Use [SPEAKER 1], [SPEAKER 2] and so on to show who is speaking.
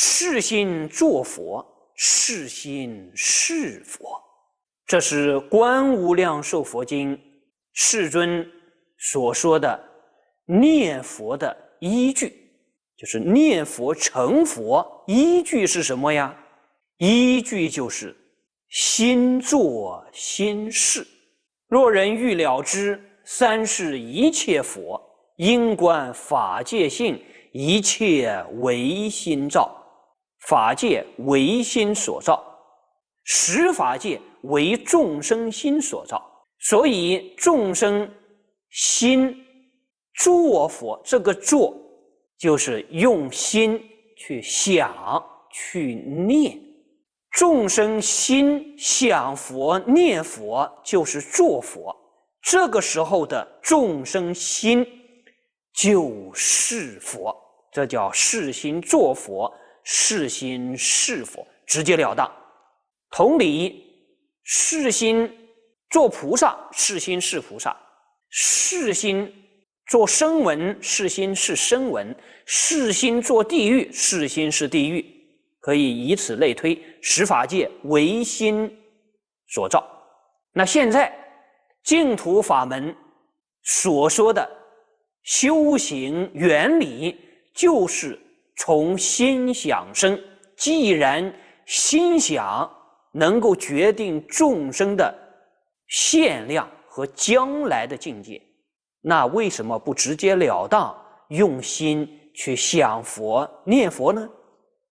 [SPEAKER 1] 是心作佛，是心是佛，这是《观无量寿佛经》世尊所说的念佛的依据。就是念佛成佛依据是什么呀？依据就是心作心事。若人欲了知三世一切佛，应观法界性，一切唯心造。法界唯心所造，十法界唯众生心所造。所以众生心做佛，这个“做”就是用心去想、去念。众生心想佛、念佛，就是做佛。这个时候的众生心就是佛，这叫“世心做佛”。世心是佛，直截了当。同理，世心做菩萨，世心是菩萨；世心做声闻，世心是声闻；世心做地狱，世心是地狱。可以以此类推，十法界唯心所造。那现在净土法门所说的修行原理，就是。从心想生，既然心想能够决定众生的限量和将来的境界，那为什么不直截了当用心去想佛、念佛呢？